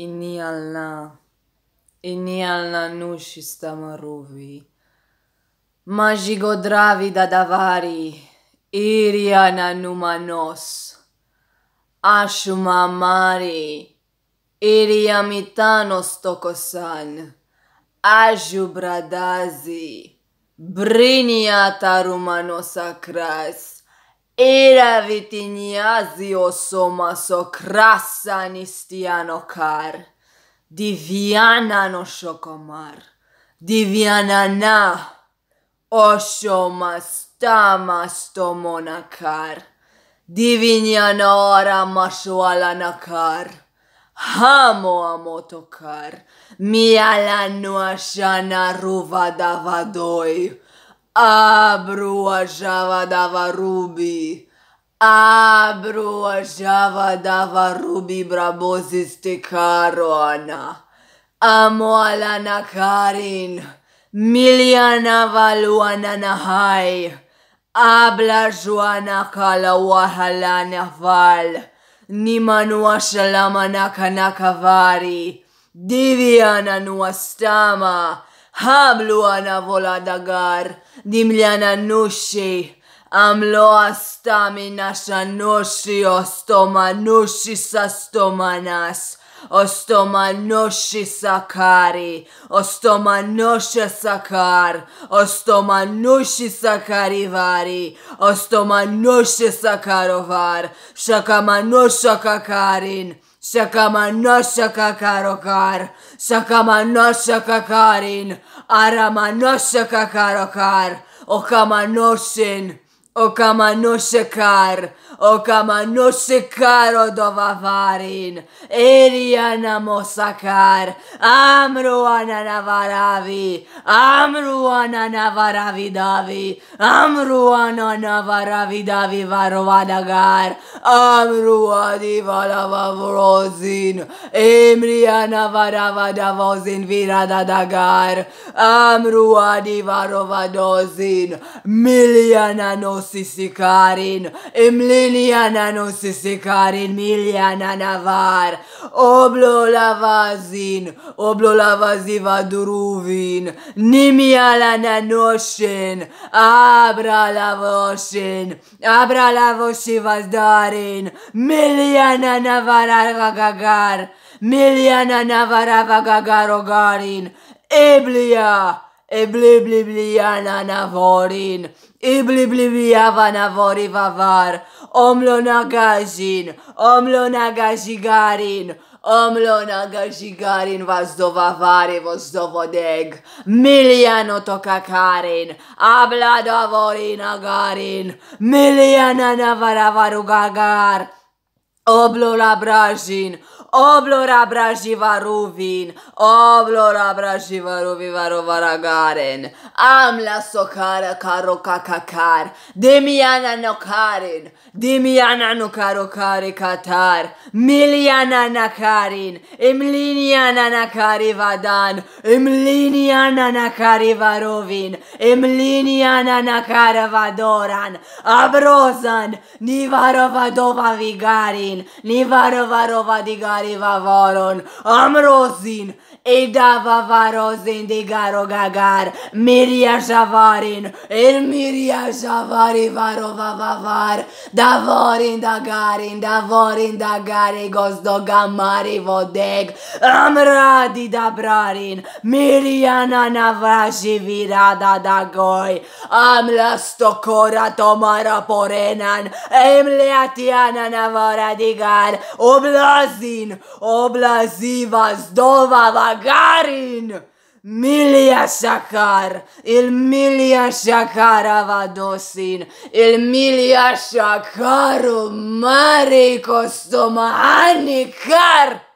Inialna, inialna nuši stamaruvi. Magigo dravida davari, iriana numanos. Ashuma mari, iriamitanos tokosan. Aju bradazi, briniata rumanos acras. era vitignasio soma socrassan istiano car, diviana no socomar, diviana na, osomas tamas to monakar, divinyana aramasoalanakar, hamo amotokar, mialanu asana ruvadavadoi, Abruajava dava rubi. Abruajava dava rubi brabozisti caroana. Amoalana karin. Miliana valuana nahai. Abla joana kala wahalana val. Nimanua shalama naka nakavari. Diviana nuastama. stama. Habluana voladagar, dimljana nuši, amloastami naša nuši ostoma, nuši sa stomanas. ο στο μανούς σακαρί, ο στο μανούς σακαρ, ο στο μανούς σακαριβαρί, ο στο μανούς η σακαροβάρ, σακαμανούς σακακάρην, σακαμανούς σακακαροκάρ, σακαμανούς σακακάρην, αραμανούς σακακαροκάρ, ο καμανούρην O kama nushikar, o kama nushikaro dovavarin, eriana mosakar, amruana navaravi, amruana navaravi davi, amruana navaravi davi varovanagar, amruani varavavrosin, emriana varavadavozin viradadagar, amruani varovadozin, miliana no sisikarin, imlinjana no sisikarin, navar, oblo vazin, oblo vaziva duruvin, nimijala na nošen, abrala vošen, abrala voši vazdarin, miljana gagar, Miliana navara gagar Eblia! e bli bli bli ana na vorin e bli bli bli ava na vori va var om lo na gazin om lo na gazigarin om lo na vodeg miliano to kakarin abla davorin agarin, na miliana na vara varu gagar Oblo la Oblora brajiva ruvin, oblora brajiva ruvi varovaragaren, amla sokara karo kakakar, demiana nokarin, demiana nokaro kare katar, miliana nakarin, emliniana nakari vadan, emliniana nakari varovin, emliniana nakara vadoran, abrozan, nivarova dova vigarin, nivarova rova digarin, Larry Vavaron, Amrosin, Edavavaros indigaro gagar, miria shavarin, il miria shavari varovavavar, davorin dagarin, davorin dagari dogamari vodeg, amradi dabrarin, miriana navrashi virada dagoi, amla stokora tomara porenan, emleatiana navaradigar, oblazin, oblazivas dovavavar, Gagarin! Milia Shakar, il Milia Shakaravadossin, il Milia Shakaru Mari Kostomani Kar!